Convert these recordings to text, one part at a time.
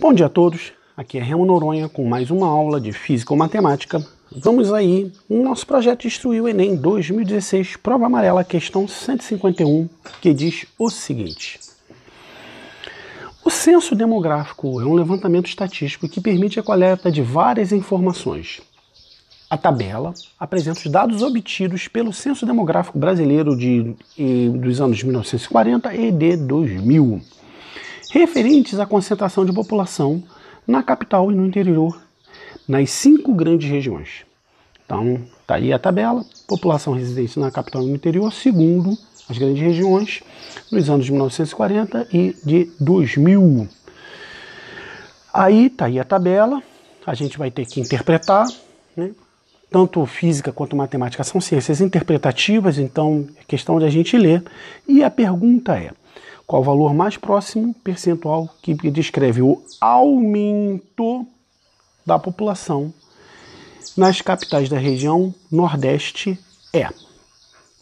Bom dia a todos, aqui é Remo Noronha com mais uma aula de Física ou Matemática. Vamos aí, nosso projeto Instruiu Enem 2016, prova amarela, questão 151, que diz o seguinte. O censo demográfico é um levantamento estatístico que permite a coleta de várias informações. A tabela apresenta os dados obtidos pelo Censo Demográfico Brasileiro de, dos anos 1940 e de 2000 referentes à concentração de população na capital e no interior, nas cinco grandes regiões. Então, tá aí a tabela: população residente na capital e no interior, segundo as grandes regiões, nos anos de 1940 e de 2000. Aí tá aí a tabela, a gente vai ter que interpretar, né? Tanto física quanto matemática são ciências interpretativas, então é questão de a gente ler. E a pergunta é: qual o valor mais próximo percentual que descreve o aumento da população nas capitais da região Nordeste é.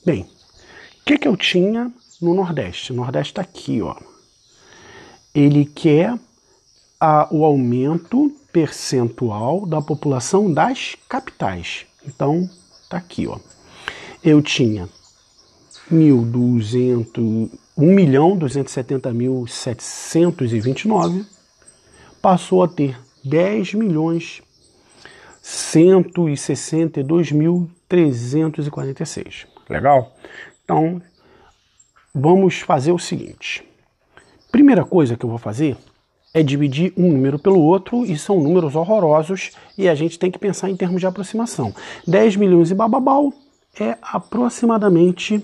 Bem, o que, que eu tinha no Nordeste? O Nordeste está aqui, ó. Ele quer a, o aumento percentual da população das capitais. Então, tá aqui, ó. Eu tinha 1.200, 1.270.729 passou a ter 10 milhões Legal? Então, vamos fazer o seguinte. Primeira coisa que eu vou fazer é dividir um número pelo outro e são números horrorosos e a gente tem que pensar em termos de aproximação. 10 milhões e bababal é aproximadamente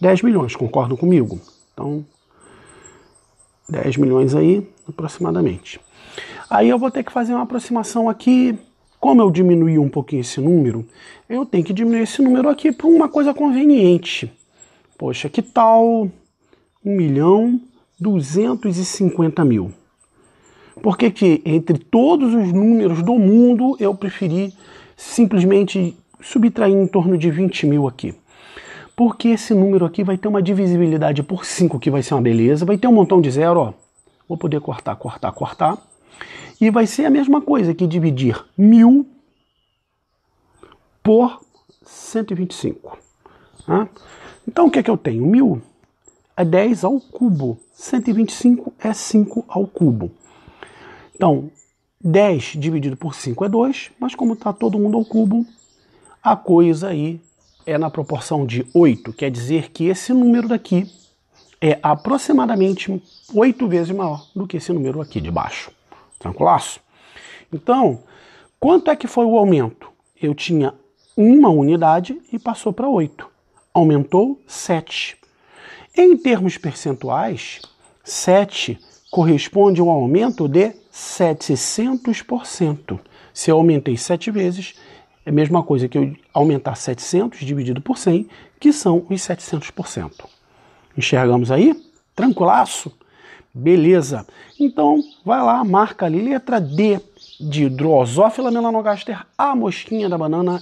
10 milhões, concordam comigo? Então, 10 milhões aí, aproximadamente. Aí eu vou ter que fazer uma aproximação aqui. Como eu diminuí um pouquinho esse número, eu tenho que diminuir esse número aqui para uma coisa conveniente. Poxa, que tal 1 milhão 250 mil? Por que, que entre todos os números do mundo eu preferi simplesmente subtrair em torno de 20 mil aqui? Porque esse número aqui vai ter uma divisibilidade por 5, que vai ser uma beleza. Vai ter um montão de zero, ó. Vou poder cortar, cortar, cortar. E vai ser a mesma coisa que dividir 1000 por 125. Tá? Né? Então o que é que eu tenho? 1000 é 10 ao cubo, 125 é 5 ao cubo. Então 10 dividido por 5 é 2, mas como está todo mundo ao cubo, a coisa aí é na proporção de 8, quer dizer que esse número daqui é aproximadamente 8 vezes maior do que esse número aqui de baixo. Tranquilaço? Então, quanto é que foi o aumento? Eu tinha uma unidade e passou para 8. Aumentou 7. Em termos percentuais, 7 corresponde a um aumento de 700%. Se eu aumentei 7 vezes, é a mesma coisa que eu aumentar 700 dividido por 100, que são os 700%. Enxergamos aí? Tranquilaço? Beleza. Então, vai lá, marca ali letra D de Drosophila melanogaster, a mosquinha da banana